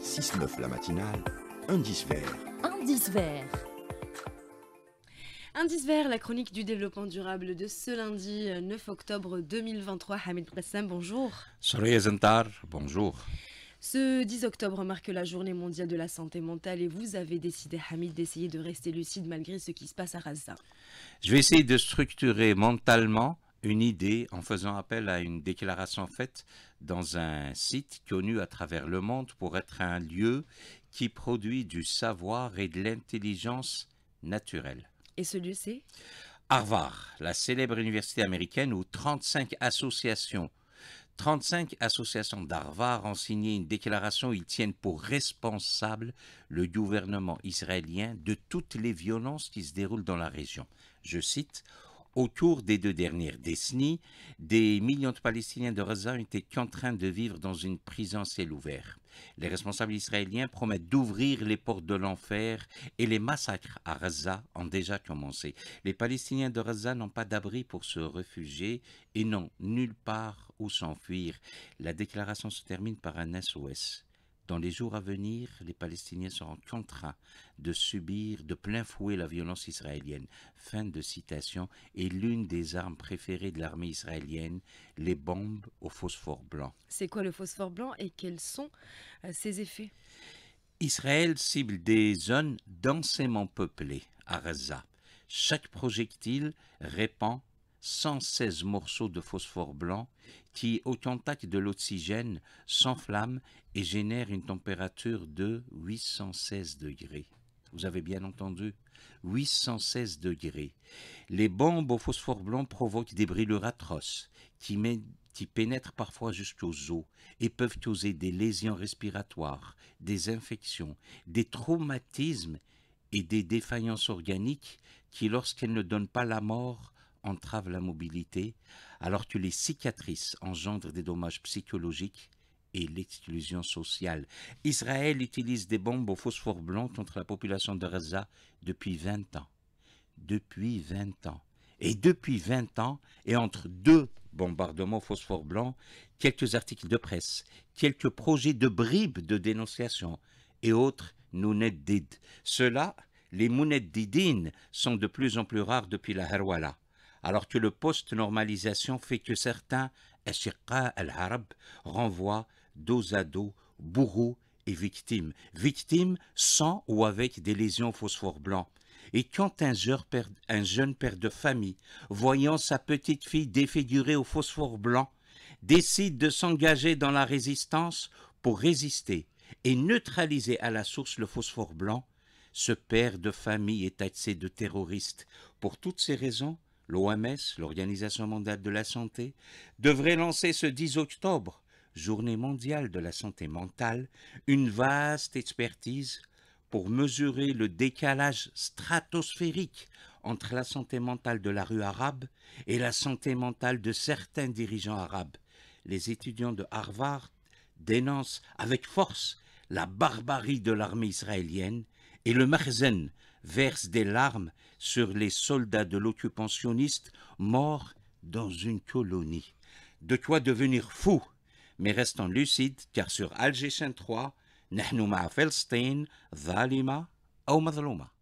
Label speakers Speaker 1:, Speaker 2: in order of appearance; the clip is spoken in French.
Speaker 1: 6-9 la matinale, indice vert.
Speaker 2: Indice vert. Indice vert, la chronique du développement durable de ce lundi 9 euh, octobre 2023. Hamid Bressam, bonjour.
Speaker 1: Zentar, bonjour.
Speaker 2: Ce 10 octobre marque la journée mondiale de la santé mentale et vous avez décidé, Hamid, d'essayer de rester lucide malgré ce qui se passe à Raza.
Speaker 1: Je vais essayer de structurer mentalement une idée en faisant appel à une déclaration faite dans un site connu à travers le monde pour être un lieu qui produit du savoir et de l'intelligence naturelle.
Speaker 2: Et ce lieu, c'est
Speaker 1: Harvard, la célèbre université américaine où 35 associations 35 associations d'Harvard ont signé une déclaration. Ils tiennent pour responsable le gouvernement israélien de toutes les violences qui se déroulent dans la région. Je cite Autour des deux dernières décennies, des millions de Palestiniens de Gaza étaient qu'en train de vivre dans une prison ciel ouvert. Les responsables israéliens promettent d'ouvrir les portes de l'enfer et les massacres à Gaza ont déjà commencé. Les Palestiniens de Gaza n'ont pas d'abri pour se réfugier et n'ont nulle part où s'enfuir. La déclaration se termine par un SOS dans les jours à venir, les Palestiniens seront contraints de subir de plein fouet la violence israélienne. Fin de citation Et l'une des armes préférées de l'armée israélienne, les bombes au phosphore blanc.
Speaker 2: C'est quoi le phosphore blanc et quels sont euh, ses effets
Speaker 1: Israël cible des zones densément peuplées à Gaza. Chaque projectile répand 116 morceaux de phosphore blanc qui, au contact de l'oxygène, s'enflamment et génèrent une température de 816 degrés. Vous avez bien entendu 816 degrés. Les bombes au phosphore blanc provoquent des brûlures atroces qui, qui pénètrent parfois jusqu'aux os et peuvent causer des lésions respiratoires, des infections, des traumatismes et des défaillances organiques qui, lorsqu'elles ne donnent pas la mort, entravent la mobilité, alors que les cicatrices engendrent des dommages psychologiques et l'exclusion sociale. Israël utilise des bombes au phosphore blanc contre la population de Gaza depuis 20 ans. Depuis 20 ans. Et depuis 20 ans, et entre deux bombardements au phosphore blanc, quelques articles de presse, quelques projets de bribes de dénonciation et autres Nouneddid. did. Cela, les didine sont de plus en plus rares depuis la Herwala alors que le post-normalisation fait que certains Ashiqa al-Arab renvoient dos à dos bourreaux et victimes, victimes sans ou avec des lésions au phosphore blanc. Et quand un jeune père de famille, voyant sa petite fille défigurée au phosphore blanc, décide de s'engager dans la résistance pour résister et neutraliser à la source le phosphore blanc, ce père de famille est taxé de terroriste. Pour toutes ces raisons, l'OMS, l'Organisation mondiale de la santé, devrait lancer ce 10 octobre, journée mondiale de la santé mentale, une vaste expertise pour mesurer le décalage stratosphérique entre la santé mentale de la rue arabe et la santé mentale de certains dirigeants arabes. Les étudiants de Harvard dénoncent avec force la barbarie de l'armée israélienne et le marzen verse des larmes sur les soldats de l'occupationniste morts dans une colonie. De toi devenir fou, mais restons lucides, car sur Alger
Speaker 2: 3, نحن Felstein, فلسطين Zalima ou